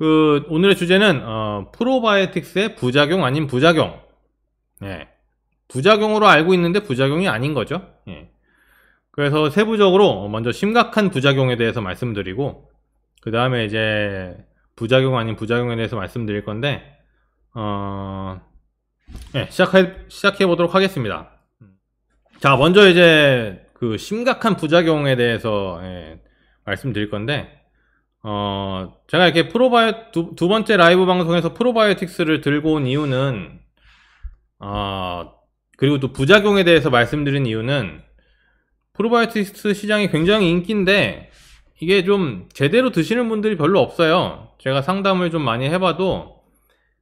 그 오늘의 주제는 어, 프로바이오틱스의 부작용 아닌 부작용. 예. 부작용으로 알고 있는데 부작용이 아닌 거죠. 예. 그래서 세부적으로 먼저 심각한 부작용에 대해서 말씀드리고 그 다음에 이제 부작용 아닌 부작용에 대해서 말씀드릴 건데 어... 네, 시작해 시작해 보도록 하겠습니다. 자 먼저 이제 그 심각한 부작용에 대해서 예, 말씀드릴 건데 어, 제가 이렇게 프로바이오, 두, 두 번째 라이브 방송에서 프로바이오틱스를 들고 온 이유는, 어, 그리고 또 부작용에 대해서 말씀드린 이유는, 프로바이오틱스 시장이 굉장히 인기인데, 이게 좀 제대로 드시는 분들이 별로 없어요. 제가 상담을 좀 많이 해봐도,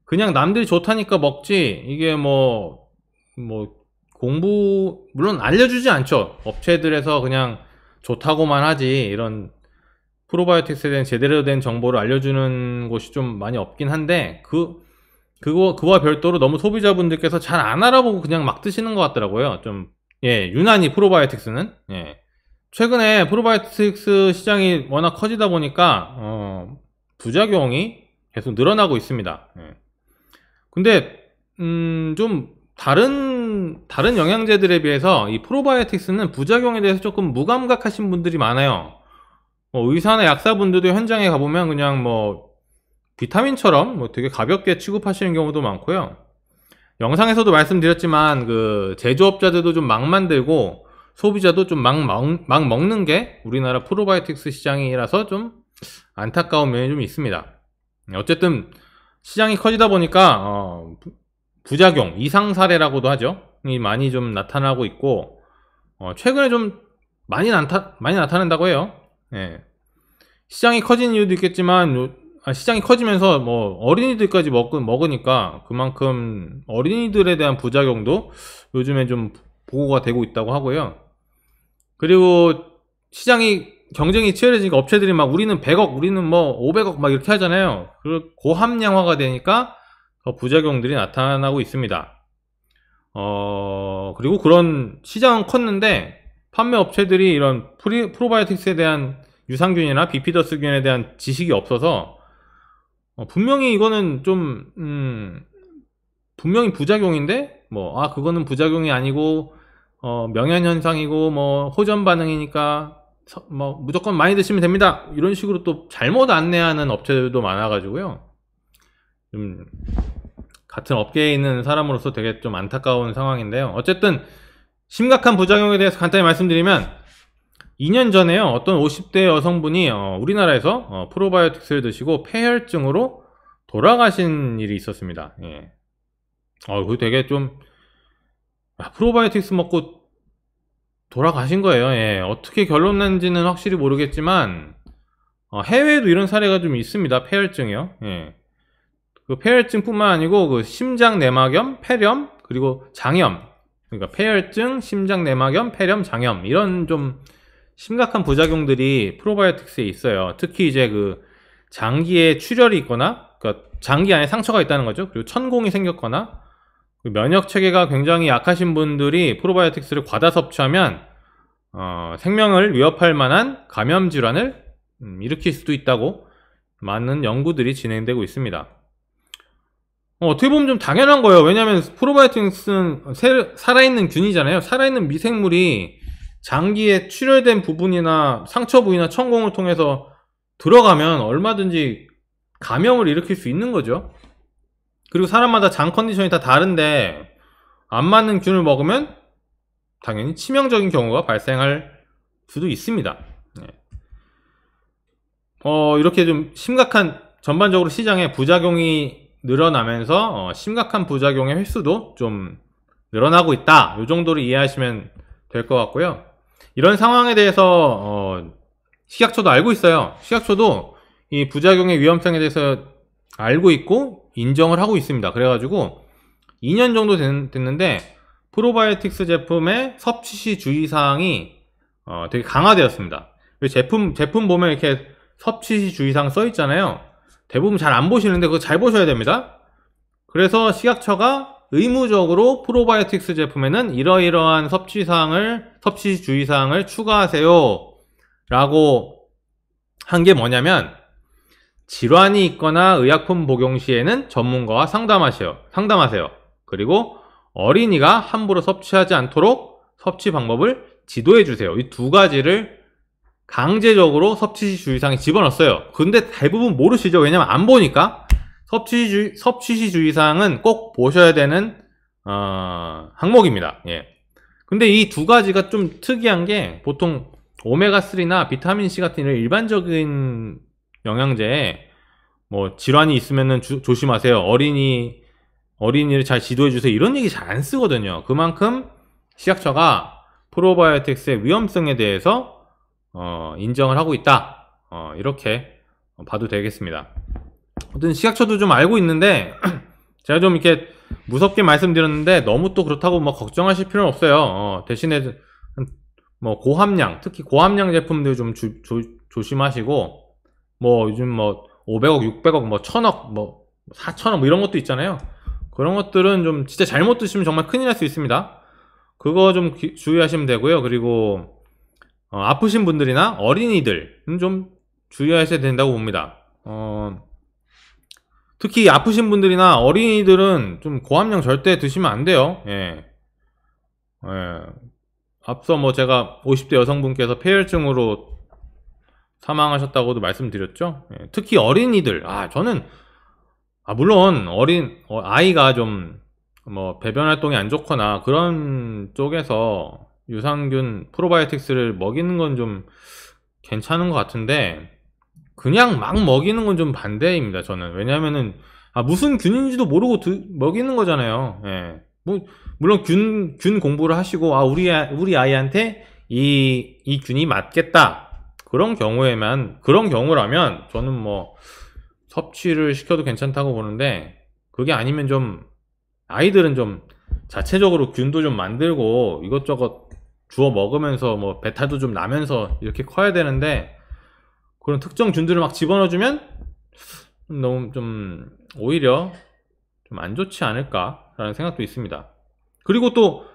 그냥 남들이 좋다니까 먹지, 이게 뭐, 뭐, 공부, 물론 알려주지 않죠. 업체들에서 그냥 좋다고만 하지, 이런 프로바이오틱스에 대한 제대로 된 정보를 알려주는 곳이 좀 많이 없긴 한데 그 그거 그와 별도로 너무 소비자분들께서 잘 안 알아보고 그냥 막 드시는 것 같더라고요. 좀 예, 유난히 프로바이오틱스는 예. 최근에 프로바이오틱스 시장이 워낙 커지다 보니까 어, 부작용이 계속 늘어나고 있습니다. 예. 근데 음, 좀 다른 다른 영양제들에 비해서 이 프로바이오틱스는 부작용에 대해서 조금 무감각하신 분들이 많아요. 뭐 의사나 약사분들도 현장에 가보면 그냥 뭐 비타민처럼 뭐 되게 가볍게 취급하시는 경우도 많고요. 영상에서도 말씀드렸지만 그 제조업자들도 좀 막 만들고 소비자도 좀 막 막 먹는 게 우리나라 프로바이오틱스 시장이라서 좀 안타까운 면이 좀 있습니다. 어쨌든 시장이 커지다 보니까 어 부작용, 이상 사례라고도 하죠. 많이 좀 나타나고 있고 어 최근에 좀 많이 나타 많이 나타난다고 해요. 예. 시장이 커진 이유도 있겠지만 요, 아, 시장이 커지면서 뭐 어린이들까지 먹, 먹으니까 그만큼 어린이들에 대한 부작용도 요즘에 좀 보고가 되고 있다고 하고요. 그리고 시장이 경쟁이 치열해지니까 업체들이 막 우리는 100억, 우리는 뭐 500억 막 이렇게 하잖아요. 그 고함량화가 되니까 더 부작용들이 나타나고 있습니다. 어, 그리고 그런 시장은 컸는데 판매 업체들이 이런 프리, 프로바이오틱스에 대한 유산균이나 비피더스균에 대한 지식이 없어서 어, 분명히 이거는 좀 음, 분명히 부작용인데 뭐 아 그거는 부작용이 아니고 어, 명현 현상이고 뭐 호전 반응이니까 서, 뭐 무조건 많이 드시면 됩니다 이런 식으로 또 잘못 안내하는 업체들도 많아가지고요 좀 같은 업계에 있는 사람으로서 되게 좀 안타까운 상황인데요 어쨌든 심각한 부작용에 대해서 간단히 말씀드리면 2년 전에요 어떤 50대 여성분이 어, 우리나라에서 어, 프로바이오틱스를 드시고 폐혈증으로 돌아가신 일이 있었습니다 예. 어, 그 되게 좀 아, 프로바이오틱스 먹고 돌아가신 거예요 예. 어떻게 결론 난지는 확실히 모르겠지만 어, 해외에도 이런 사례가 좀 있습니다 폐혈증이요 예. 그 폐혈증뿐만 아니고 그 심장 내막염, 폐렴, 그리고 장염 그러니까 폐혈증, 심장 내막염, 폐렴, 장염 이런 좀 심각한 부작용들이 프로바이오틱스에 있어요. 특히 이제 그 장기에 출혈이 있거나 그러니까 장기 안에 상처가 있다는 거죠. 그리고 천공이 생겼거나 면역 체계가 굉장히 약하신 분들이 프로바이오틱스를 과다 섭취하면 어, 생명을 위협할 만한 감염 질환을 음, 일으킬 수도 있다고 많은 연구들이 진행되고 있습니다. 어, 떻게 보면 좀 당연한 거예요. 왜냐하면 프로바이오틱스는 살아있는 균이잖아요. 살아있는 미생물이 장기에 출혈된 부분이나 상처 부위나 천공을 통해서 들어가면 얼마든지 감염을 일으킬 수 있는 거죠. 그리고 사람마다 장 컨디션이 다 다른데 안 맞는 균을 먹으면 당연히 치명적인 경우가 발생할 수도 있습니다. 네. 어, 이렇게 좀 심각한 전반적으로 시장에 부작용이 늘어나면서 어, 심각한 부작용의 횟수도 좀 늘어나고 있다. 이 정도로 이해하시면 될 것 같고요. 이런 상황에 대해서 어, 식약처도 알고 있어요. 식약처도 이 부작용의 위험성에 대해서 알고 있고 인정을 하고 있습니다. 그래가지고 2년 정도 됐는데 프로바이오틱스 제품의 섭취 시 주의사항이 어, 되게 강화되었습니다. 그 제품 제품 보면 이렇게 섭취 시 주의사항 써 있잖아요. 대부분 잘 안 보시는데 그거 잘 보셔야 됩니다. 그래서 식약처가 의무적으로 프로바이오틱스 제품에는 이러이러한 섭취사항을 섭취 주의사항을 추가하세요 라고 한 게 뭐냐면 질환이 있거나 의약품 복용 시에는 전문가와 상담하세요 상담하세요 그리고 어린이가 함부로 섭취하지 않도록 섭취 방법을 지도해 주세요 이 두 가지를 강제적으로 섭취시 주의사항에 집어넣었어요. 근데 대부분 모르시죠? 왜냐면 안 보니까 섭취시, 주의, 섭취시 주의사항은 꼭 보셔야 되는 어, 항목입니다. 예. 근데 이 두 가지가 좀 특이한 게 보통 오메가3나 비타민C 같은 이런 일반적인 영양제에 뭐 질환이 있으면은 조심하세요. 어린이 어린이를 잘 지도해 주세요. 이런 얘기 잘 안 쓰거든요. 그만큼 시약처가 프로바이오틱스의 위험성에 대해서 어, 인정을 하고 있다. 어, 이렇게 봐도 되겠습니다. 어떤든 시각처도 좀 알고 있는데 제가 좀 이렇게 무섭게 말씀드렸는데 너무 또 그렇다고 뭐 걱정하실 필요는 없어요. 어, 대신에 뭐 고함량, 특히 고함량 제품들 좀 주, 조, 조심하시고 뭐 요즘 뭐 500억, 600억, 뭐 1000억, 뭐 4000억 뭐 이런 것도 있잖아요. 그런 것들은 좀 진짜 잘못 드시면 정말 큰일 날 수 있습니다. 그거 좀 기, 주의하시면 되고요. 그리고 어, 아프신 분들이나 어린이들은 음, 좀 주의하셔야 된다고 봅니다. 어, 특히 아프신 분들이나 어린이들은 좀 고함량 절대 드시면 안 돼요. 예. 예. 앞서 뭐 제가 50대 여성분께서 폐혈증으로 사망하셨다고도 말씀드렸죠. 예. 특히 어린이들. 아, 저는 아, 물론 어린 어, 아이가 좀 뭐 배변 활동이 안 좋거나 그런 쪽에서 유산균 프로바이오틱스를 먹이는 건 좀 괜찮은 것 같은데 그냥 막 먹이는 건 좀 반대입니다 저는 왜냐면은 아 무슨 균인지도 모르고 드, 먹이는 거잖아요 예. 뭐 물론 균, 균 공부를 하시고 아 우리, 아, 우리 아이한테 이, 이 균이 맞겠다 그런 경우에만 그런 경우라면 저는 뭐 섭취를 시켜도 괜찮다고 보는데 그게 아니면 좀 아이들은 좀 자체적으로 균도 좀 만들고 이것저것 주워 먹으면서 뭐 배탈도 좀 나면서 이렇게 커야 되는데 그런 특정 균들을 막 집어넣어주면 너무 좀 오히려 좀 안 좋지 않을까라는 생각도 있습니다. 그리고 또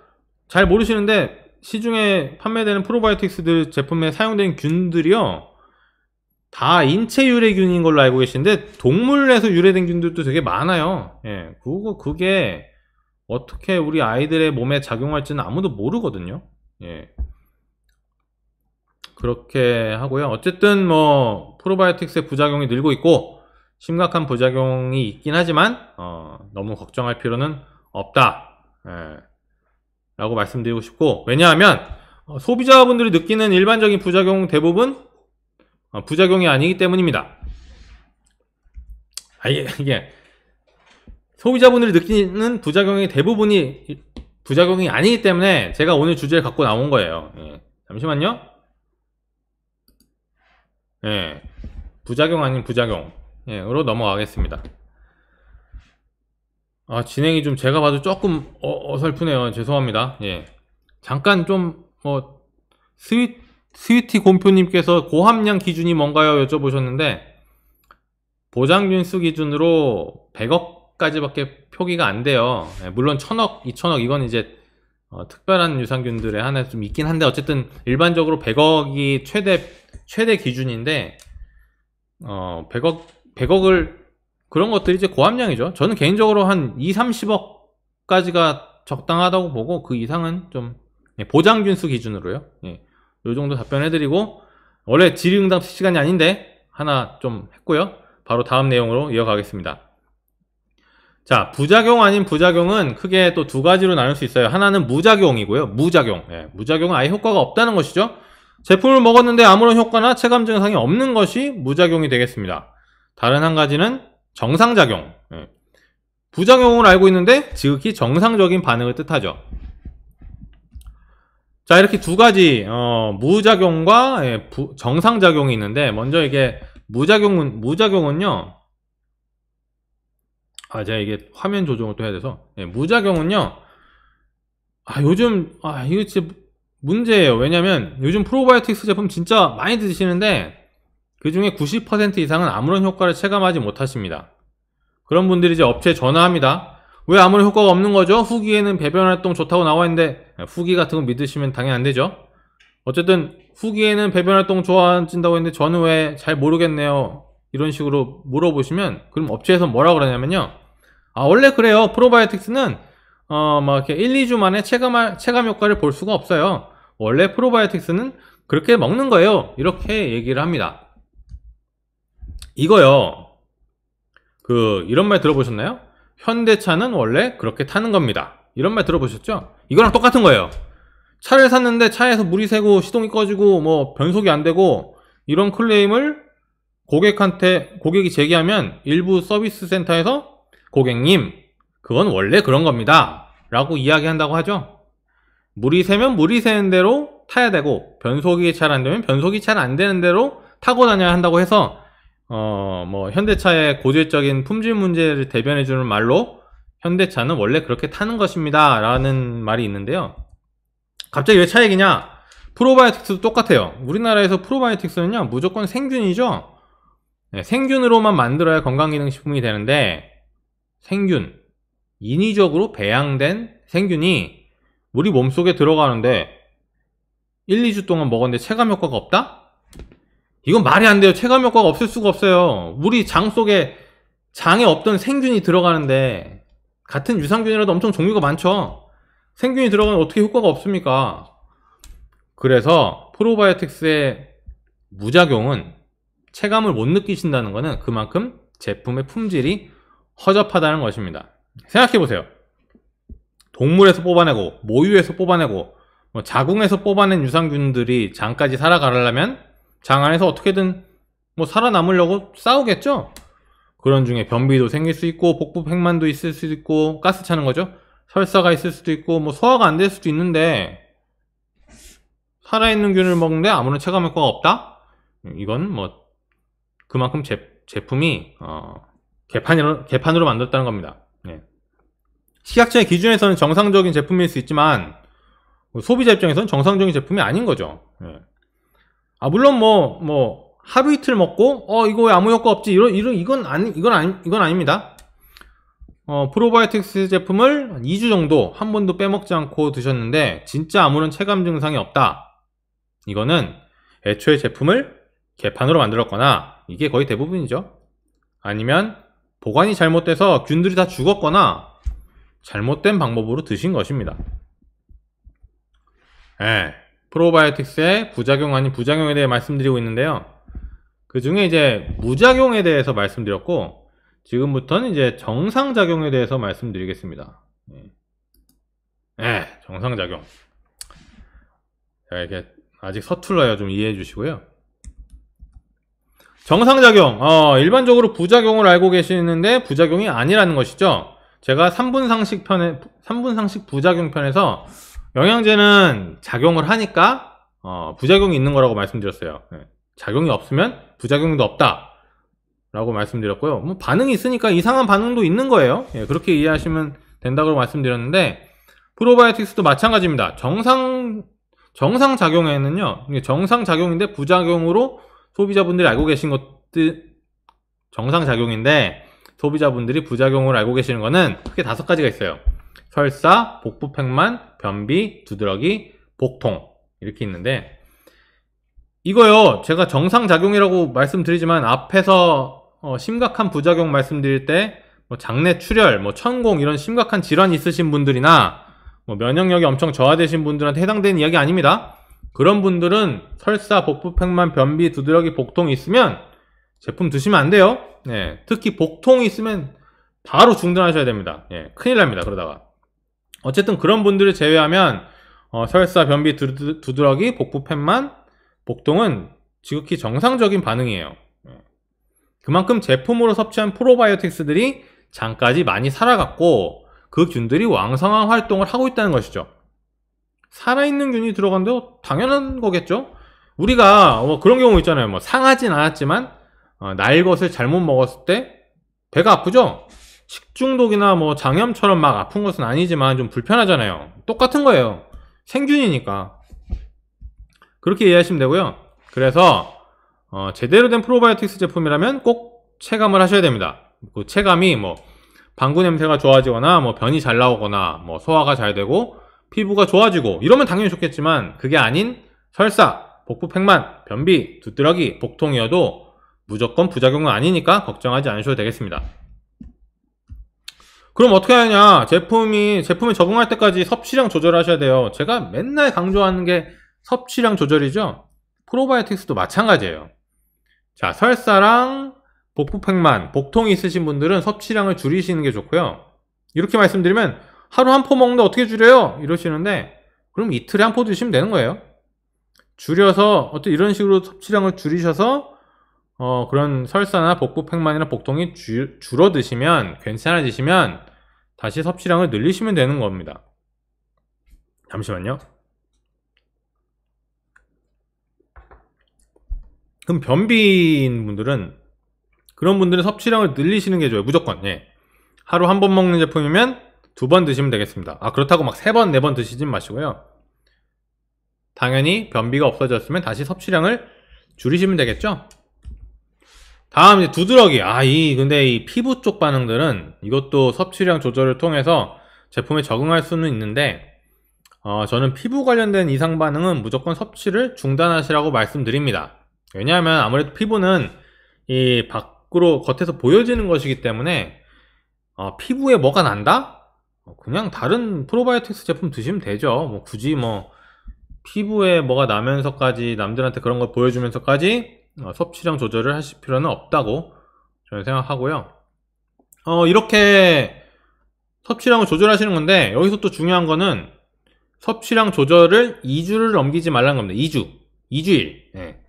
잘 모르시는데 시중에 판매되는 프로바이오틱스들 제품에 사용된 균들이요 다 인체 유래균인 걸로 알고 계신데 동물에서 유래된 균들도 되게 많아요. 예, 그거 그게 어떻게 우리 아이들의 몸에 작용할지는 아무도 모르거든요. 예. 그렇게 하고요. 어쨌든 뭐 프로바이오틱스의 부작용이 늘고 있고 심각한 부작용이 있긴 하지만 어, 너무 걱정할 필요는 없다. 예. 라고 말씀드리고 싶고 왜냐하면 어, 소비자분들이 느끼는 일반적인 부작용 대부분 어, 부작용이 아니기 때문입니다. 아, 이게, 이게 소비자분들이 느끼는 부작용의 대부분이 부작용이 아니기 때문에 제가 오늘 주제를 갖고 나온 거예요. 예. 잠시만요. 예. 부작용 아닌 부작용으로 넘어가겠습니다. 아, 진행이 좀 제가 봐도 조금 어, 설프네요 죄송합니다. 예. 잠깐 좀, 어, 스윗, 스위티 곰표님께서 고함량 기준이 뭔가요? 여쭤보셨는데, 보장균수 기준으로 100억 천억까지밖에 표기가 안 돼요. 예, 물론 천억, 이천억 이건 이제 어, 특별한 유산균들에 하나 좀 있긴 한데 어쨌든 일반적으로 100억이 최대 최대 기준인데 어 100억 100억을 그런 것들이 이제 고함량이죠. 저는 개인적으로 한 2, 30억까지가 적당하다고 보고 그 이상은 좀 예, 보장균수 기준으로요. 예. 요 정도 답변해드리고 원래 질의응답 시간이 아닌데 하나 좀 했고요. 바로 다음 내용으로 이어가겠습니다. 자 부작용 아닌 부작용은 크게 또 두 가지로 나눌 수 있어요 하나는 무작용이고요 무작용 예, 무작용은 아예 효과가 없다는 것이죠 제품을 먹었는데 아무런 효과나 체감 증상이 없는 것이 무작용이 되겠습니다 다른 한 가지는 정상작용 예, 부작용을 알고 있는데 지극히 정상적인 반응을 뜻하죠 자 이렇게 두 가지 어, 무작용과 예, 부, 정상작용이 있는데 먼저 이게 무작용은 무작용은요 아 제가 이게 화면 조정을 또 해야 돼서 네, 무작용은요 아 요즘 아 이거 진짜 문제예요 왜냐면 요즘 프로바이오틱스 제품 진짜 많이 드시는데 그 중에 90% 이상은 아무런 효과를 체감하지 못하십니다 그런 분들이 이제 업체에 전화합니다 왜 아무런 효과가 없는 거죠? 후기에는 배변 활동 좋다고 나와 있는데 예, 후기 같은 거 믿으시면 당연히 안 되죠 어쨌든 후기에는 배변 활동 좋아진다고 했는데 저는 왜 잘 모르겠네요 이런 식으로 물어보시면 그럼 업체에서 뭐라 고 그러냐면요 아, 원래 그래요. 프로바이오틱스는, 어, 막 이렇게 1, 2주 만에 체감, 체감 효과를 볼 수가 없어요. 원래 프로바이오틱스는 그렇게 먹는 거예요. 이렇게 얘기를 합니다. 이거요. 그, 이런 말 들어보셨나요? 현대차는 원래 그렇게 타는 겁니다. 이런 말 들어보셨죠? 이거랑 똑같은 거예요. 차를 샀는데 차에서 물이 새고 시동이 꺼지고 뭐 변속이 안 되고 이런 클레임을 고객한테 고객이 제기하면 일부 서비스 센터에서 고객님, 그건 원래 그런 겁니다. 라고 이야기한다고 하죠. 물이 새면 물이 새는 대로 타야 되고 변속이 잘 안 되면 변속이 잘 안 되는 대로 타고 다녀야 한다고 해서 어 뭐 현대차의 고질적인 품질 문제를 대변해 주는 말로 현대차는 원래 그렇게 타는 것입니다. 라는 말이 있는데요. 갑자기 왜 차 얘기냐? 프로바이오틱스도 똑같아요. 우리나라에서 프로바이오틱스는요, 무조건 생균이죠? 네, 생균으로만 만들어야 건강기능식품이 되는데, 생균, 인위적으로 배양된 생균이 우리 몸속에 들어가는데 1, 2주 동안 먹었는데 체감 효과가 없다? 이건 말이 안 돼요. 체감 효과가 없을 수가 없어요. 우리 장 속에 장에 없던 생균이 들어가는데 같은 유산균이라도 엄청 종류가 많죠. 생균이 들어가면 어떻게 효과가 없습니까? 그래서 프로바이오틱스의 무작용은 체감을 못 느끼신다는 것은 그만큼 제품의 품질이 허접하다는 것입니다. 생각해보세요. 동물에서 뽑아내고 모유에서 뽑아내고 뭐 자궁에서 뽑아낸 유산균들이 장까지 살아가려면 장 안에서 어떻게든 뭐 살아남으려고 싸우겠죠? 그런 중에 변비도 생길 수 있고 복부 팽만도 있을 수 있고 가스 차는 거죠. 설사가 있을 수도 있고 뭐 소화가 안 될 수도 있는데 살아있는 균을 먹는데 아무런 체감 효과가 없다? 이건 뭐 그만큼 제, 제품이 어, 개판으로, 개판으로 만들었다는 겁니다. 네. 예. 식약처의 기준에서는 정상적인 제품일 수 있지만 소비자 입장에서는 정상적인 제품이 아닌 거죠. 네. 아 물론 뭐뭐 뭐, 뭐 하루 이틀 먹고 어 이거 왜 아무 효과 없지 이런 이런 이건 아니 이건 아니 이건 아닙니다. 어 프로바이오틱스 제품을 2주 정도 한 번도 빼먹지 않고 드셨는데 진짜 아무런 체감 증상이 없다. 이거는 애초에 제품을 개판으로 만들었거나 이게 거의 대부분이죠. 아니면 보관이 잘못돼서 균들이 다 죽었거나 잘못된 방법으로 드신 것입니다. 예, 프로바이오틱스의 부작용 아닌 부작용에 대해 말씀드리고 있는데요. 그 중에 이제 무작용에 대해서 말씀드렸고 지금부터는 이제 정상작용에 대해서 말씀드리겠습니다. 예, 예 정상작용. 자, 이렇게 아직 서툴러요. 좀 이해해 주시고요. 정상작용, 어, 일반적으로 부작용을 알고 계시는데 부작용이 아니라는 것이죠. 제가 3분 상식 편에 3분 상식 부작용 편에서 영양제는 작용을 하니까 어, 부작용이 있는 거라고 말씀드렸어요. 네. 작용이 없으면 부작용도 없다. 라고 말씀드렸고요. 뭐 반응이 있으니까 이상한 반응도 있는 거예요. 예, 그렇게 이해하시면 된다고 말씀드렸는데 프로바이오틱스도 마찬가지입니다. 정상 정상 작용에는요. 정상 작용인데 부작용으로 소비자분들이 알고 계신 것들 정상작용인데 소비자분들이 부작용을 알고 계시는 거는 크게 다섯 가지가 있어요. 설사, 복부팽만, 변비, 두드러기, 복통 이렇게 있는데 이거요 제가 정상작용이라고 말씀드리지만 앞에서 어, 심각한 부작용 말씀드릴 때뭐 장내 출혈, 뭐 천공 이런 심각한 질환이 있으신 분들이나 뭐 면역력이 엄청 저하되신 분들한테 해당되는 이야기 아닙니다. 그런 분들은 설사 복부팽만 변비 두드러기 복통 있으면 제품 드시면 안 돼요 예, 특히 복통이 있으면 바로 중단하셔야 됩니다 예, 큰일 납니다 그러다가 어쨌든 그런 분들을 제외하면 어, 설사 변비 두드, 두드러기 복부팽만 복통은 지극히 정상적인 반응이에요 예. 그만큼 제품으로 섭취한 프로바이오틱스들이 장까지 많이 살아갔고 그 균들이 왕성한 활동을 하고 있다는 것이죠 살아있는 균이 들어간대요 당연한 거겠죠? 우리가 뭐 그런 경우 있잖아요. 뭐 상하진 않았지만 어, 날 것을 잘못 먹었을 때 배가 아프죠? 식중독이나 뭐 장염처럼 막 아픈 것은 아니지만 좀 불편하잖아요. 똑같은 거예요. 생균이니까. 그렇게 이해하시면 되고요. 그래서 어, 제대로 된 프로바이오틱스 제품이라면 꼭 체감을 하셔야 됩니다. 그 체감이 뭐 방구 냄새가 좋아지거나 뭐 변이 잘 나오거나 뭐 소화가 잘 되고 피부가 좋아지고 이러면 당연히 좋겠지만 그게 아닌 설사, 복부 팽만, 변비, 두드러기, 복통이어도 무조건 부작용은 아니니까 걱정하지 않으셔도 되겠습니다. 그럼 어떻게 하냐 제품이 제품에 적응할 때까지 섭취량 조절하셔야 돼요 제가 맨날 강조하는 게 섭취량 조절이죠 프로바이오틱스도 마찬가지예요 자 설사랑 복부팽만 복통이 있으신 분들은 섭취량을 줄이시는 게 좋고요 이렇게 말씀드리면 하루 한 포 먹는데 어떻게 줄여요? 이러시는데 그럼 이틀에 한 포 드시면 되는 거예요. 줄여서 어떤 이런 식으로 섭취량을 줄이셔서 어, 그런 설사나 복부 팽만이나 복통이 주, 줄어 드시면 괜찮아지시면 다시 섭취량을 늘리시면 되는 겁니다. 잠시만요. 그럼 변비인 분들은 그런 분들은 섭취량을 늘리시는 게 좋아요. 무조건. 예. 하루 한 번 먹는 제품이면 두번 드시면 되겠습니다 아 그렇다고 막 세번네번 네 드시진 마시고요 당연히 변비가 없어졌으면 다시 섭취량을 줄이시면 되겠죠 다음 이제 두드러기 아이 근데 이 피부 쪽 반응들은 이것도 섭취량 조절을 통해서 제품에 적응할 수는 있는데 어, 저는 피부 관련된 이상 반응은 무조건 섭취를 중단하시라고 말씀드립니다 왜냐하면 아무래도 피부는 이 밖으로 겉에서 보여지는 것이기 때문에 어, 피부에 뭐가 난다? 어, 그냥 다른 프로바이오틱스 제품 드시면 되죠 뭐 굳이 뭐 피부에 뭐가 나면서까지 남들한테 그런 걸 보여주면서까지 어, 섭취량 조절을 하실 필요는 없다고 저는 생각하고요 어 이렇게 섭취량을 조절하시는 건데 여기서 또 중요한 거는 섭취량 조절을 2주를 넘기지 말라는 겁니다 2주 2주일 네. 예.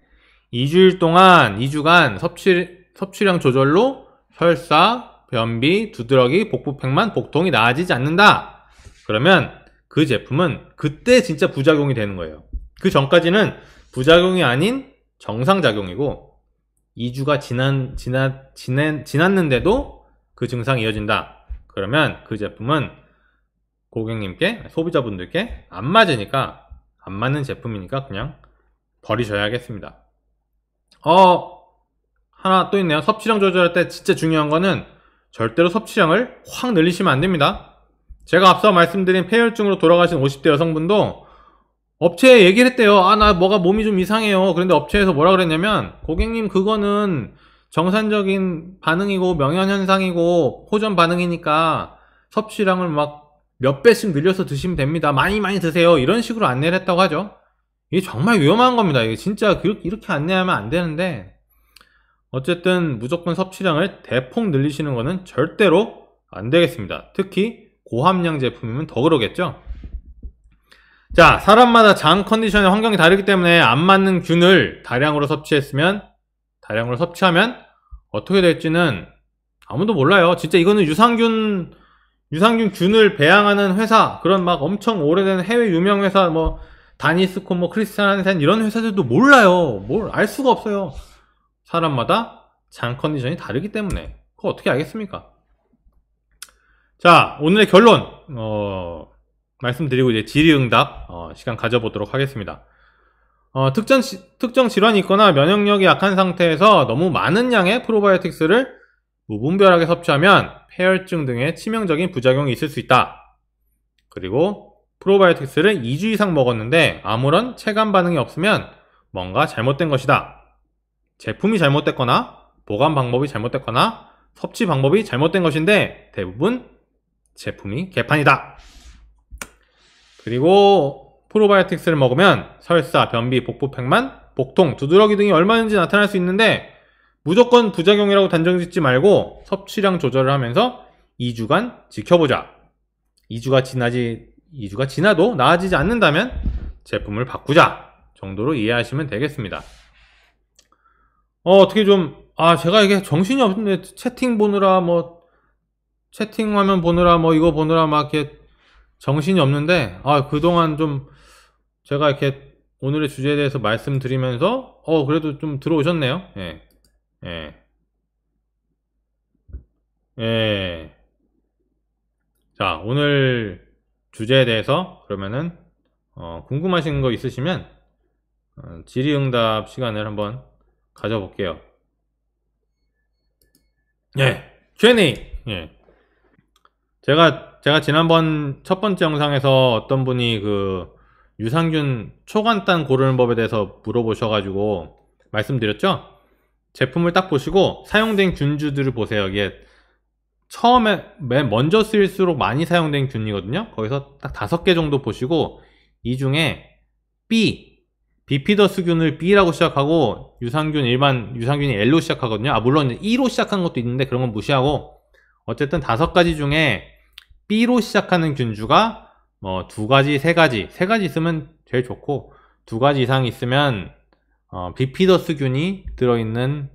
2주일 동안 2주간 섭취, 섭취량 조절로 설사, 변비, 두드러기, 복부팩만 복통이 나아지지 않는다. 그러면 그 제품은 그때 진짜 부작용이 되는 거예요. 그 전까지는 부작용이 아닌 정상작용이고 2주가 지난, 지나, 지난, 지났는데도 그 증상이 이어진다. 그러면 그 제품은 고객님께, 소비자분들께 안 맞으니까, 안 맞는 제품이니까 그냥 버리셔야겠습니다. 어, 하나 또 있네요. 섭취량 조절할 때 진짜 중요한 거는 절대로 섭취량을 확 늘리시면 안됩니다 제가 앞서 말씀드린 폐혈증으로 돌아가신 50대 여성분도 업체에 얘기를 했대요 아나 뭐가 몸이 좀 이상해요 그런데 업체에서 뭐라 그랬냐면 고객님 그거는 정상적인 반응이고 명현현상이고 호전 반응이니까 섭취량을 막 몇 배씩 늘려서 드시면 됩니다 많이 많이 드세요 이런 식으로 안내를 했다고 하죠 이게 정말 위험한 겁니다 이게 진짜 그, 이렇게 안내하면 안 되는데 어쨌든 무조건 섭취량을 대폭 늘리시는 것은 절대로 안 되겠습니다. 특히 고함량 제품이면 더 그러겠죠? 자, 사람마다 장 컨디션의 환경이 다르기 때문에 안 맞는 균을 다량으로 섭취했으면, 다량으로 섭취하면 어떻게 될지는 아무도 몰라요. 진짜 이거는 유산균, 유산균 균을 배양하는 회사, 그런 막 엄청 오래된 해외 유명 회사, 뭐, 다니스코, 뭐, 크리스찬 한센 이런 회사들도 몰라요. 뭘 알 수가 없어요. 사람마다 장 컨디션이 다르기 때문에 그거 어떻게 알겠습니까? 자 오늘의 결론 어, 말씀드리고 이제 질의응답 어, 시간 가져보도록 하겠습니다. 어, 특정, 특정 질환이 있거나 면역력이 약한 상태에서 너무 많은 양의 프로바이오틱스를 무분별하게 섭취하면 폐혈증 등의 치명적인 부작용이 있을 수 있다. 그리고 프로바이오틱스를 2주 이상 먹었는데 아무런 체감 반응이 없으면 뭔가 잘못된 것이다. 제품이 잘못됐거나 보관 방법이 잘못됐거나 섭취 방법이 잘못된 것인데 대부분 제품이 개판이다. 그리고 프로바이오틱스를 먹으면 설사, 변비, 복부 팩만 복통, 두드러기 등이 얼마든지 나타날 수 있는데 무조건 부작용이라고 단정짓지 말고 섭취량 조절을 하면서 2주간 지켜보자. 2주가 지나지 2주가 지나도 나아지지 않는다면 제품을 바꾸자 정도로 이해하시면 되겠습니다. 어, 어떻게 좀, 아, 제가 이게 정신이 없는데 채팅 보느라 뭐, 채팅 화면 보느라 뭐 이거 보느라 막 이렇게 정신이 없는데, 아, 그동안 좀 제가 이렇게 오늘의 주제에 대해서 말씀드리면서, 어, 그래도 좀 들어오셨네요. 예. 예. 예. 자, 오늘 주제에 대해서 그러면은, 어, 궁금하신 거 있으시면, 어, 질의응답 시간을 한번 가져볼게요. 예, 네. Q&A. 예. 제가 제가 지난번 첫 번째 영상에서 어떤 분이 그 유산균 초간단 고르는 법에 대해서 물어보셔가지고 말씀드렸죠? 제품을 딱 보시고 사용된 균주들을 보세요. 이게 처음에 맨 먼저 쓸수록 많이 사용된 균이거든요. 거기서 딱 다섯 개 정도 보시고 이 중에 B 비피더스균을 B라고 시작하고 유산균 일반 유산균이 L로 시작하거든요 아 물론 E로 시작한 것도 있는데 그런 건 무시하고 어쨌든 다섯 가지 중에 B로 시작하는 균주가 뭐 두 가지 세 가지 세 가지 있으면 제일 좋고 두 가지 이상 있으면 어, 비피더스균이 들어있는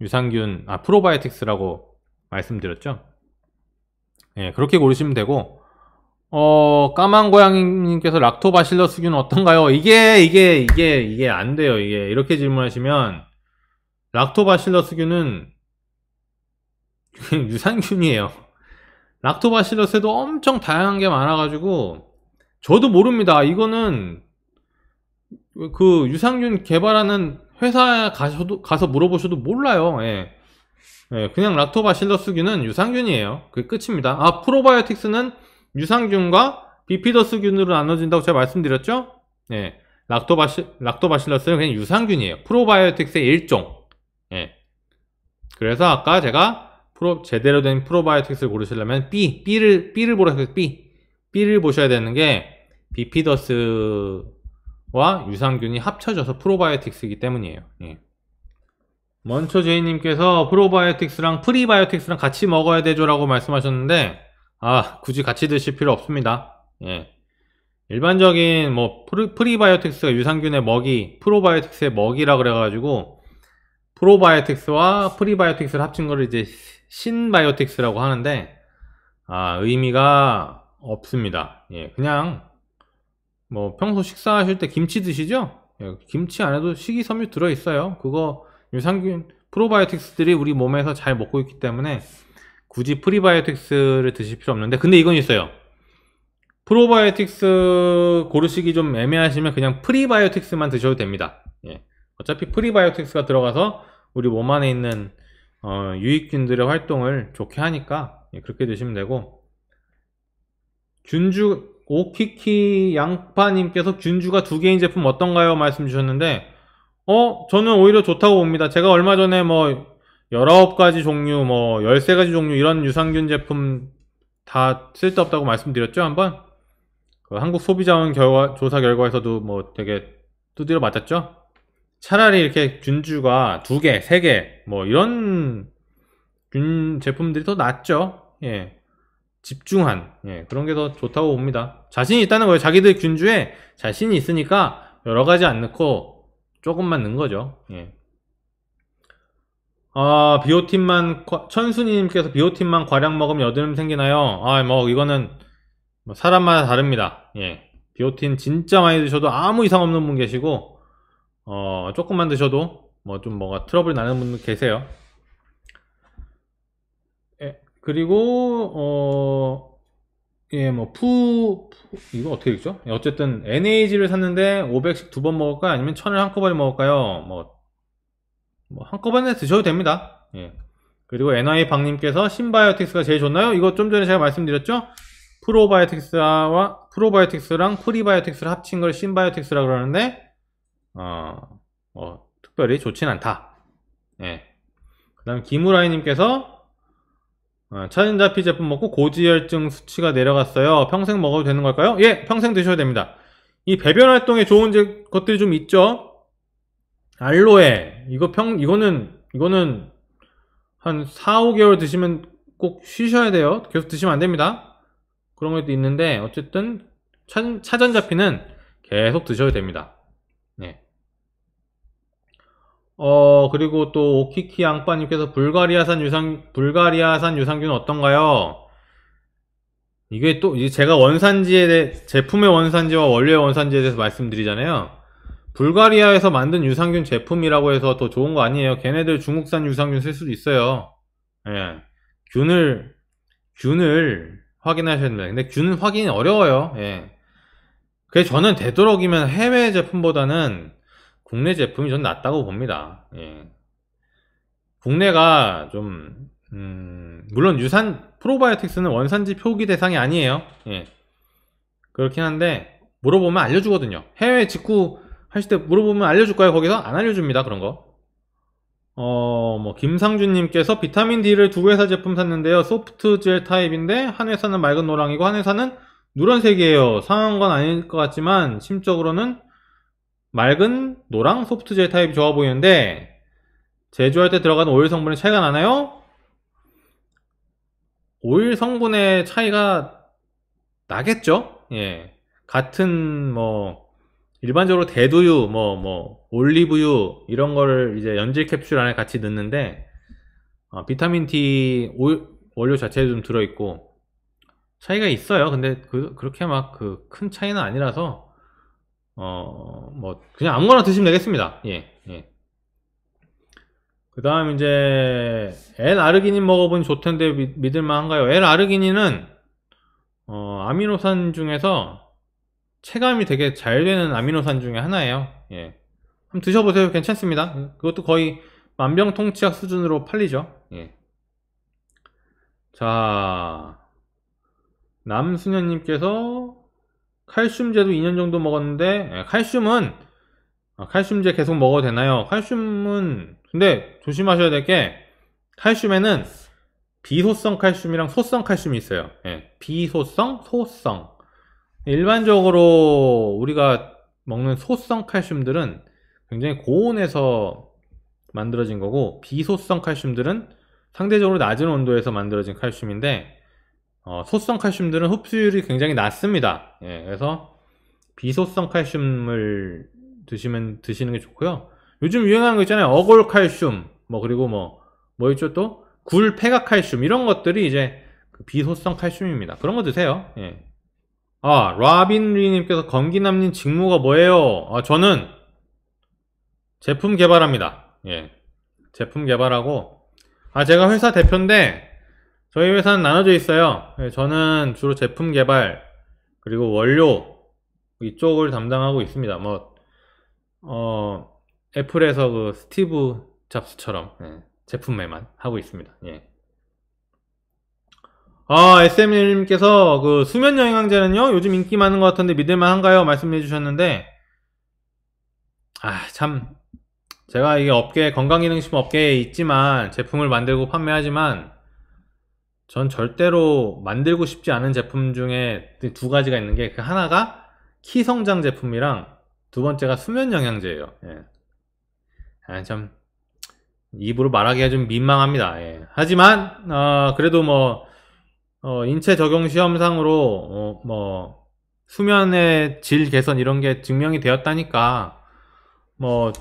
유산균 아 프로바이오틱스라고 말씀드렸죠 예 그렇게 고르시면 되고 어, 까만 고양이님께서 락토바실러스균 어떤가요? 이게, 이게, 이게, 이게 안 돼요. 이게. 이렇게 질문하시면, 락토바실러스균은 유산균이에요. 락토바실러스에도 엄청 다양한 게 많아가지고, 저도 모릅니다. 이거는, 그, 유산균 개발하는 회사에 가셔도, 가서 물어보셔도 몰라요. 예. 예, 그냥 락토바실러스균은 유산균이에요. 그게 끝입니다. 아, 프로바이오틱스는 유산균과 비피더스균으로 나눠진다고 제가 말씀드렸죠? 예. 락토바시, 락토바실러스는 그냥 유산균이에요. 프로바이오틱스의 일종. 예. 그래서 아까 제가 프로, 제대로 된 프로바이오틱스를 고르시려면 B, B를, B를 보라고 B. B를 보셔야 되는 게 비피더스와 유산균이 합쳐져서 프로바이오틱스이기 때문이에요. 예. 먼초 제이님께서 프로바이오틱스랑 프리바이오틱스랑 같이 먹어야 되죠라고 말씀하셨는데 아, 굳이 같이 드실 필요 없습니다. 예. 일반적인 뭐 프리, 바이오틱스가 유산균의 먹이, 프로바이오틱스의 먹이라 그래가지고 프로바이오틱스와프리바이오틱스를 합친 거를 이제 신바이오틱스라고 하는데 아 의미가 없습니다. 예, 그냥 뭐 평소 식사하실 때 김치 드시죠? 예, 김치 안에도 식이섬유 들어 있어요. 그거 유산균 프로바이오틱스들이 우리 몸에서 잘 먹고 있기 때문에 굳이 프리바이오틱스를 드실 필요 없는데 근데 이건 있어요 프로바이오틱스 고르시기 좀 애매하시면 그냥 프리바이오틱스만 드셔도 됩니다 예. 어차피 프리바이오틱스가 들어가서 우리 몸 안에 있는 어, 유익균들의 활동을 좋게 하니까 예, 그렇게 드시면 되고 균주 오키키 양파님께서 균주가 두 개인 제품 어떤가요? 말씀 주셨는데 어 저는 오히려 좋다고 봅니다 제가 얼마 전에 뭐1 9 가지 종류, 뭐, 열세 가지 종류, 이런 유산균 제품 다 쓸데없다고 말씀드렸죠, 한번? 그 한국 소비자원 결과, 조사 결과에서도 뭐 되게 두드려 맞았죠? 차라리 이렇게 균주가 두 개, 세 개, 뭐, 이런 균 제품들이 더 낫죠? 예. 집중한, 예. 그런 게 더 좋다고 봅니다. 자신이 있다는 거예요. 자기들 균주에 자신이 있으니까 여러 가지 안 넣고 조금만 넣은 거죠. 예. 아 비오틴만 천순이님께서 비오틴만 과량 먹으면 여드름 생기나요? 아뭐 이거는 뭐 사람마다 다릅니다. 예 비오틴 진짜 많이 드셔도 아무 이상 없는 분 계시고 어 조금만 드셔도 뭐좀 뭐가 트러블 나는 분 계세요. 예 그리고 어 예, 뭐, 푸, 푸, 이거 어떻게 읽죠? 예, 어쨌든, NAG를 샀는데, 5 1 2번 먹을까요? 아니면 1000을 한꺼번에 먹을까요? 뭐, 뭐 한꺼번에 드셔도 됩니다 예. 그리고 NI 박님께서 신바이오틱스가 제일 좋나요? 이거 좀 전에 제가 말씀드렸죠? 프로바이오틱스와 프로바이오틱스랑 프리바이오틱스를 합친 걸 신바이오틱스라 그러는데 어, 어, 특별히 좋진 않다. 예. 그다음 김우라이님께서 어, 차진자피 제품 먹고 고지혈증 수치가 내려갔어요. 평생 먹어도 되는 걸까요? 예, 평생 드셔도 됩니다. 이 배변 활동에 좋은 것들이 좀 있죠. 알로에 이거 평 이거는 이거는 한 4, 5개월 드시면 꼭 쉬셔야 돼요 계속 드시면 안됩니다 그런 것도 있는데 어쨌든 차, 차전자피는 계속 드셔야 됩니다 네. 어 그리고 또 오키키 양빠님께서 불가리아산 유산 불가리아산 유산균 어떤가요? 이게 또 이제 제가 원산지에 대해 제품의 원산지와 원료의 원산지에 대해서 말씀드리잖아요 불가리아에서 만든 유산균 제품이라고 해서 더 좋은 거 아니에요 걔네들 중국산 유산균 쓸 수도 있어요 예. 균을 균을 확인하셔야 됩니다 근데 균 확인이 어려워요 예. 그래서 저는 되도록이면 해외 제품보다는 국내 제품이 좀 낫다고 봅니다 예. 국내가 좀 음, 물론 유산 프로바이오틱스는 원산지 표기 대상이 아니에요 예. 그렇긴 한데 물어보면 알려주거든요 해외 직구 하실 때 물어보면 알려줄까요? 거기서 안 알려줍니다. 그런 거. 어, 뭐, 김상준님께서 비타민 D를 두 회사 제품 샀는데요. 소프트 젤 타입인데, 한 회사는 맑은 노랑이고, 한 회사는 누런색이에요. 상한 건 아닐 것 같지만, 심적으로는 맑은 노랑 소프트 젤 타입이 좋아 보이는데, 제조할 때 들어가는 오일 성분의 차이가 나나요? 오일 성분의 차이가 나겠죠? 예. 같은, 뭐, 일반적으로 대두유, 뭐, 뭐, 올리브유, 이런 거를 이제 연질 캡슐 안에 같이 넣는데, 어, 비타민 D 오 원료 자체에 좀 들어있고, 차이가 있어요. 근데 그, 렇게 막 그 큰 차이는 아니라서, 어, 뭐, 그냥 아무거나 드시면 되겠습니다. 예, 예. 그 다음 이제, L-아르기닌 먹어보니 좋던데 믿을만 한가요? L-아르기닌은, 어, 아미노산 중에서 체감이 되게 잘 되는 아미노산 중에 하나예요. 예. 한번 드셔보세요. 괜찮습니다. 그것도 거의 만병통치약 수준으로 팔리죠. 예. 자, 남수녀님께서 칼슘제도 2년 정도 먹었는데 예, 칼슘은 아, 칼슘제 계속 먹어도 되나요? 칼슘은 근데 조심하셔야 될 게 칼슘에는 비소성 칼슘이랑 소성 칼슘이 있어요. 예, 비소성, 소성. 일반적으로 우리가 먹는 소성 칼슘들은 굉장히 고온에서 만들어진 거고 비소성 칼슘들은 상대적으로 낮은 온도에서 만들어진 칼슘인데 어, 소성 칼슘들은 흡수율이 굉장히 낮습니다. 예, 그래서 비소성 칼슘을 드시면 드시는 게 좋고요. 요즘 유행하는 거 있잖아요. 어골 칼슘 뭐 그리고 뭐뭐 뭐 있죠 또굴 폐각 칼슘 이런 것들이 이제 그 비소성 칼슘입니다. 그런 거 드세요. 예. 아 라빈리님께서 건기남님 직무가 뭐예요? 아 저는 제품 개발합니다 예 제품 개발하고 아 제가 회사 대표인데 저희 회사는 나눠져 있어요 예, 저는 주로 제품 개발 그리고 원료 이쪽을 담당하고 있습니다 뭐 어, 애플에서 그 스티브 잡스처럼 예, 제품매만 하고 있습니다 예. 아, SM님께서 그 수면 영양제는요 요즘 인기 많은 것 같은데 믿을만 한가요? 말씀해 주셨는데, 아, 참. 제가 이게 업계, 건강기능식 품 업계에 있지만, 제품을 만들고 판매하지만, 전 절대로 만들고 싶지 않은 제품 중에 두 가지가 있는 게, 그 하나가 키 성장 제품이랑, 두 번째가 수면 영양제예요. 예. 아, 참. 입으로 말하기가 좀 민망합니다. 예. 하지만, 어, 그래도 뭐, 어, 인체 적용 시험상으로 어, 뭐 수면의 질 개선 이런 게 증명이 되었다니까 뭐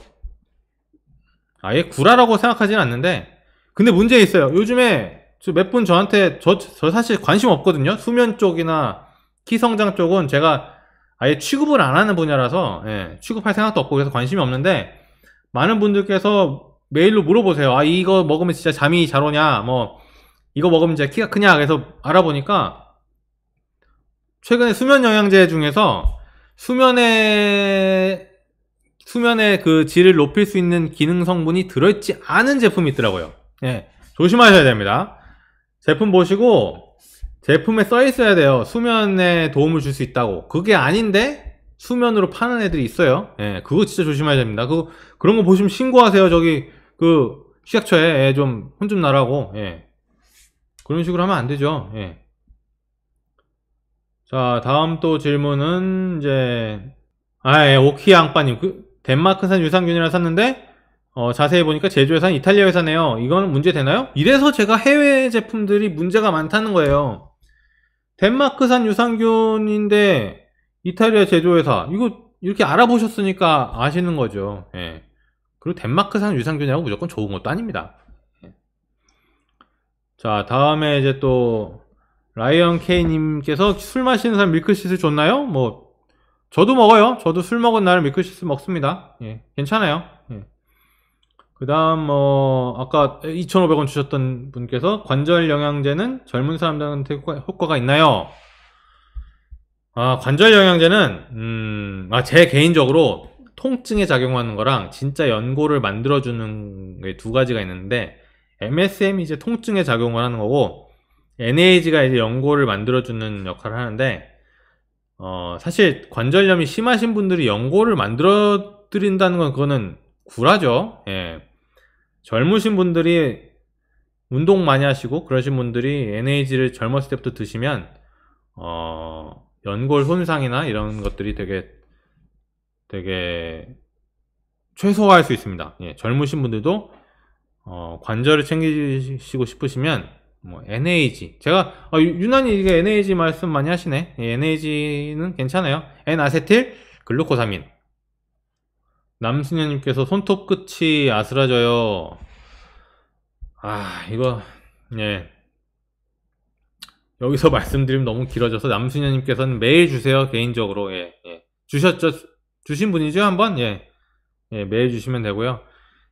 아예 구라라고 생각하진 않는데 근데 문제 있어요 요즘에 몇 분 저한테 저, 저 사실 관심 없거든요 수면 쪽이나 키 성장 쪽은 제가 아예 취급을 안 하는 분야라서 예, 취급할 생각도 없고 그래서 관심이 없는데 많은 분들께서 메일로 물어보세요 아 이거 먹으면 진짜 잠이 잘 오냐 뭐 이거 먹으면 이제 키가 크냐 그래서 알아보니까 최근에 수면 영양제 중에서 수면에 수면의 그 질을 높일 수 있는 기능 성분이 들어있지 않은 제품이 있더라고요. 예, 조심하셔야 됩니다. 제품 보시고 제품에 써 있어야 돼요. 수면에 도움을 줄 수 있다고. 그게 아닌데 수면으로 파는 애들이 있어요. 예, 그거 진짜 조심해야 됩니다. 그 그런 거 보시면 신고하세요. 저기 그 식약처에 좀 혼좀 예, 나라고. 예. 그런 식으로 하면 안 되죠 예. 자 다음 또 질문은 이제 아예 오키 양빠님 그 덴마크산 유산균이라 샀는데 어, 자세히 보니까 제조 회사는 이탈리아 회사네요 이건 문제 되나요? 이래서 제가 해외 제품들이 문제가 많다는 거예요 덴마크산 유산균인데 이탈리아 제조회사 이거 이렇게 알아보셨으니까 아시는 거죠 예. 그리고 덴마크산 유산균이라고 무조건 좋은 것도 아닙니다 자 다음에 이제 또 라이언 케이 님께서술 마시는 사람 밀크시스 좋나요뭐 저도 먹어요. 저도 술 먹은 날 밀크시스 먹습니다. 예, 괜찮아요. 예. 그 다음 뭐 아까 2,500원 주셨던 분께서 관절 영양제는 젊은 사람들한테 효과, 가 있나요? 아 관절 영양제는 음, 아 제 개인적으로 통증에 작용하는 거랑 진짜 연고를 만들어주는 게 두 가지가 있는데 MSM이 이제 통증에 작용을 하는 거고 NAG가 이제 연골을 만들어주는 역할을 하는데 어 사실 관절염이 심하신 분들이 연골을 만들어 드린다는 건 그거는 구라죠. 예. 젊으신 분들이 운동 많이 하시고 그러신 분들이 NAG를 젊었을 때부터 드시면 어 연골 손상이나 이런 것들이 되게 되게 최소화할 수 있습니다. 예. 젊으신 분들도 어, 관절을 챙기시고 싶으시면 뭐 NAG 제가 어, 유난히 이게 NAG 말씀 많이 하시네 예, NAG는 괜찮아요 N아세틸 글루코사민 남순현님께서 손톱 끝이 아슬아져요아 이거 예 여기서 말씀드리면 너무 길어져서 남순현님께서는 매일 주세요 개인적으로 예, 예. 주셨죠 주신 분이죠 한번 예, 예 매일 주시면 되고요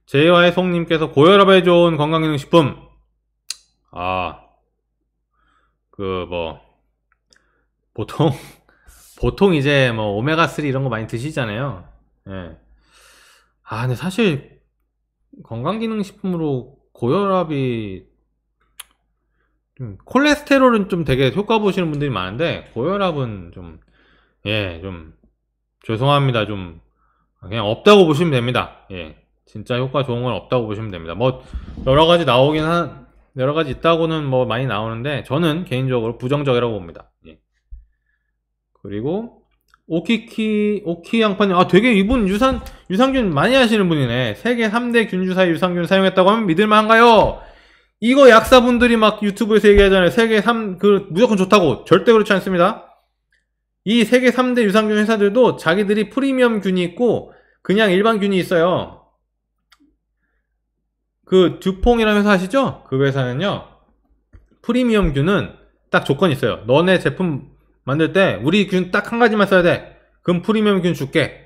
제이와의 송님께서 고혈압에 좋은 건강기능식품 아 그 뭐 보통 보통 이제 뭐 오메가3 이런 거 많이 드시잖아요 예. 아 근데 사실 건강기능식품으로 고혈압이 좀 콜레스테롤은 좀 되게 효과 보시는 분들이 많은데 고혈압은 좀 예, 좀 죄송합니다. 좀 그냥 없다고 보시면 됩니다. 예. 진짜 효과 좋은 건 없다고 보시면 됩니다. 뭐 여러 가지 나오긴 한 여러 가지 있다고는 뭐 많이 나오는데 저는 개인적으로 부정적이라고 봅니다. 예. 그리고 오키키 오키 양파님 아 되게 이분 유산 유산균 많이 하시는 분이네. 세계 3대 균주 사이 유산균 사용했다고 하면 믿을만한가요? 이거 약사분들이 막 유튜브에서 얘기하잖아요. 세계 3그 무조건 좋다고 절대 그렇지 않습니다. 이 세계 3대 유산균 회사들도 자기들이 프리미엄 균이 있고 그냥 일반 균이 있어요. 그 듀퐁이라는 회사 아시죠? 그 회사는요 프리미엄 균은 딱 조건이 있어요 너네 제품 만들 때 우리 균 딱 한 가지만 써야 돼 그럼 프리미엄 균 줄게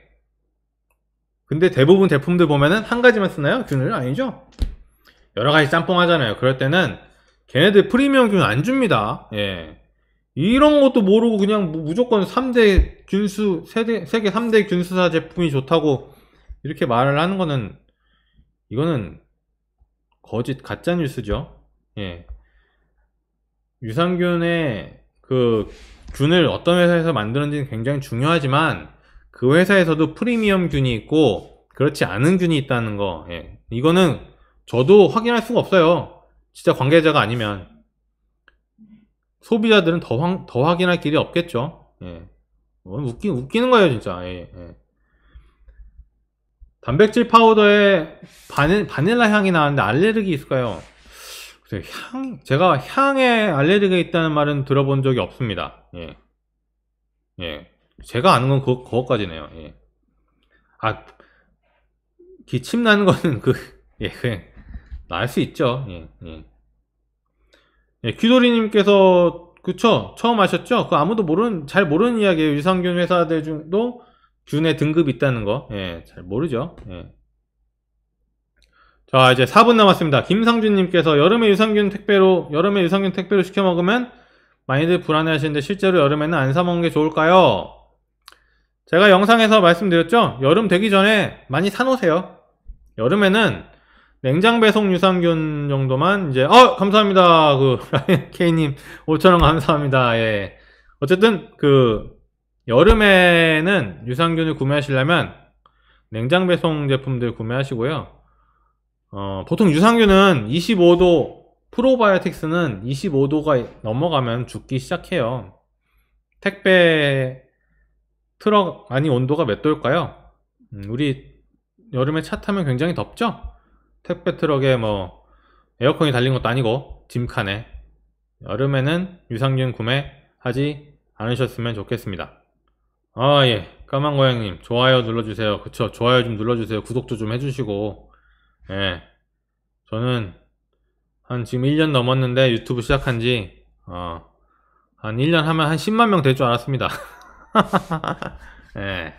근데 대부분 제품들 보면은 한 가지만 쓰나요? 균을? 아니죠 여러 가지 짬뽕 하잖아요 그럴 때는 걔네들 프리미엄 균 안 줍니다 예 이런 것도 모르고 그냥 뭐 무조건 3대 균수 세대, 세계 3대 균수사 제품이 좋다고 이렇게 말을 하는 거는 이거는 거짓 가짜 뉴스죠. 예. 유산균의 그 균을 어떤 회사에서 만드는지는 굉장히 중요하지만 그 회사에서도 프리미엄 균이 있고 그렇지 않은 균이 있다는 거. 예. 이거는 저도 확인할 수가 없어요. 진짜 관계자가 아니면 소비자들은 더, 확, 더 확인할 길이 없겠죠. 예. 뭐 웃기, 웃기는 거예요, 진짜. 예, 예. 단백질 파우더에 바닐, 바닐라 향이 나는데 알레르기 있을까요? 글쎄, 향, 제가 향에 알레르기가 있다는 말은 들어본 적이 없습니다. 예. 예. 제가 아는 건그 그것까지네요. 예. 아, 기침 나는 거는 그, 예, 그날수 있죠. 예, 예. 예, 귀돌이님께서, 그쵸? 처음 아셨죠? 그 아무도 모르는, 잘 모르는 이야기예요. 유산균 회사들 중도 균의 등급이 있다는 거. 예, 잘 모르죠. 예. 자, 이제 4분 남았습니다. 김상준님께서 여름에 유산균 택배로, 여름에 유산균 택배로 시켜 먹으면 많이들 불안해 하시는데 실제로 여름에는 안 사 먹는 게 좋을까요? 제가 영상에서 말씀드렸죠? 여름 되기 전에 많이 사놓으세요. 여름에는 냉장 배송 유산균 정도만 이제, 어! 감사합니다. 그, 라이언 케이님 5천원 감사합니다. 예. 어쨌든, 그, 여름에는 유산균을 구매하시려면 냉장 배송 제품들 구매하시고요 어, 보통 유산균은 25도 프로바이오틱스는 25도가 넘어가면 죽기 시작해요 택배 트럭 아니 온도가 몇 도일까요? 음, 우리 여름에 차 타면 굉장히 덥죠? 택배 트럭에 뭐 에어컨이 달린 것도 아니고 짐칸에 여름에는 유산균 구매하지 않으셨으면 좋겠습니다 아, 예. 까만 고양님, 좋아요 눌러주세요. 그쵸. 좋아요 좀 눌러주세요. 구독도 좀 해주시고. 예. 저는, 한 지금 1년 넘었는데 유튜브 시작한 지, 어, 한 1년 하면 한 10만 명 될 줄 알았습니다. 예.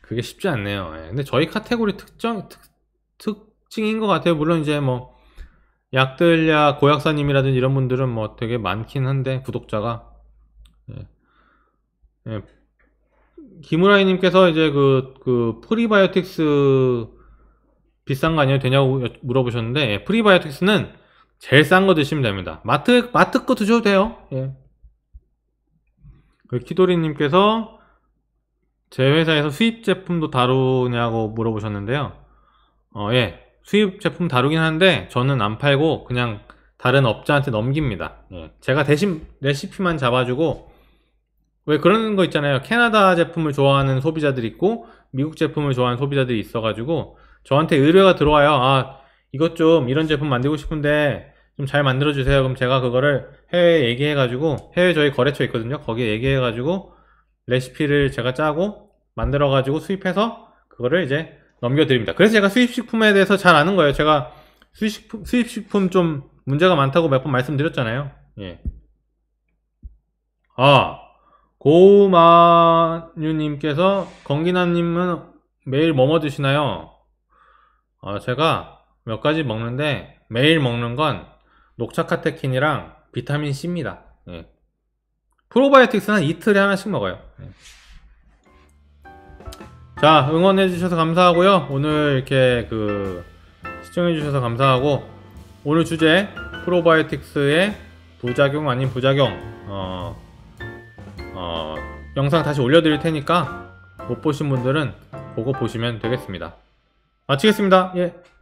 그게 쉽지 않네요. 예. 근데 저희 카테고리 특정, 특, 특징인 것 같아요. 물론 이제 뭐, 약들야 고약사님이라든지 이런 분들은 뭐 되게 많긴 한데, 구독자가. 예. 예. 김우라이님께서 이제 그, 그, 프리바이오틱스 비싼 거 아니면 되냐고 물어보셨는데, 예, 프리바이오틱스는 제일 싼 거 드시면 됩니다. 마트, 마트 거 드셔도 돼요. 예. 그 키도리님께서 제 회사에서 수입 제품도 다루냐고 물어보셨는데요. 어, 예. 수입 제품 다루긴 하는데 저는 안 팔고 그냥 다른 업자한테 넘깁니다. 예. 제가 대신 레시피만 잡아주고, 왜 그런 거 있잖아요 캐나다 제품을 좋아하는 소비자들이 있고 미국 제품을 좋아하는 소비자들이 있어가지고 저한테 의뢰가 들어와요 아 이것 좀 이런 제품 만들고 싶은데 좀 잘 만들어 주세요 그럼 제가 그거를 해외에 얘기해 가지고 해외 저희 거래처 있거든요 거기에 얘기해 가지고 레시피를 제가 짜고 만들어 가지고 수입해서 그거를 이제 넘겨 드립니다 그래서 제가 수입식품에 대해서 잘 아는 거예요 제가 수입식품, 수입식품 좀 문제가 많다고 몇 번 말씀드렸잖아요 예. 아 고마유님께서 건기나님은 매일 뭐뭐 드시나요? 어, 제가 몇 가지 먹는데 매일 먹는 건 녹차 카테킨이랑 비타민 C입니다. 예. 프로바이오틱스는 이틀에 하나씩 먹어요. 예. 자 응원해주셔서 감사하고요. 오늘 이렇게 그 시청해주셔서 감사하고 오늘 주제 프로바이오틱스의 부작용 아닌 부작용 어, 어, 영상 다시 올려드릴 테니까 못 보신 분들은 보고 보시면 되겠습니다. 마치겠습니다. 예.